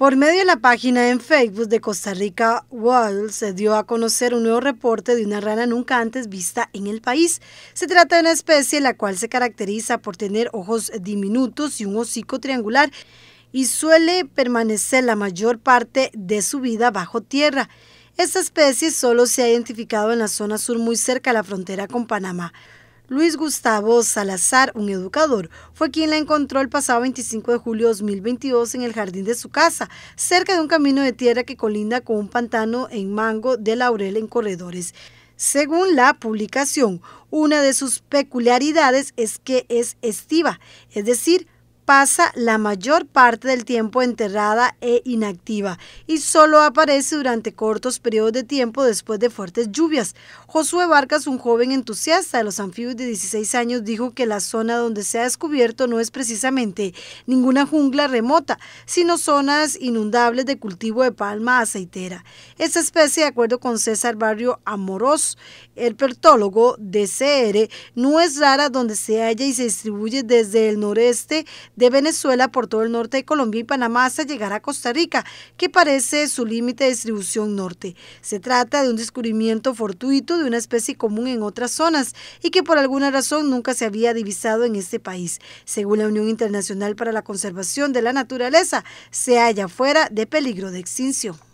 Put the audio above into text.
Por medio de la página en Facebook de Costa Rica Wild se dio a conocer un nuevo reporte de una rana nunca antes vista en el país. Se trata de una especie la cual se caracteriza por tener ojos diminutos y un hocico triangular y suele permanecer la mayor parte de su vida bajo tierra. Esta especie solo se ha identificado en la zona sur muy cerca de la frontera con Panamá. Luis Gustavo Salazar, un educador, fue quien la encontró el pasado 25 de julio de 2022 en el jardín de su casa, cerca de un camino de tierra que colinda con un pantano en Mango de Laurel en Corredores. Según la publicación, una de sus peculiaridades es que es estiva, es decir, pasa la mayor parte del tiempo enterrada e inactiva y solo aparece durante cortos periodos de tiempo después de fuertes lluvias. Josué Barcas, un joven entusiasta de los anfibios de 16 años, dijo que la zona donde se ha descubierto no es precisamente ninguna jungla remota, sino zonas inundables de cultivo de palma aceitera. Esta especie, de acuerdo con César Barrio Amorós, el pertólogo de CR, no es rara donde se halla y se distribuye desde el noreste de Venezuela por todo el norte de Colombia y Panamá hasta llegar a Costa Rica, que parece su límite de distribución norte. Se trata de un descubrimiento fortuito de una especie común en otras zonas y que por alguna razón nunca se había divisado en este país. Según la Unión Internacional para la Conservación de la Naturaleza, se halla fuera de peligro de extinción.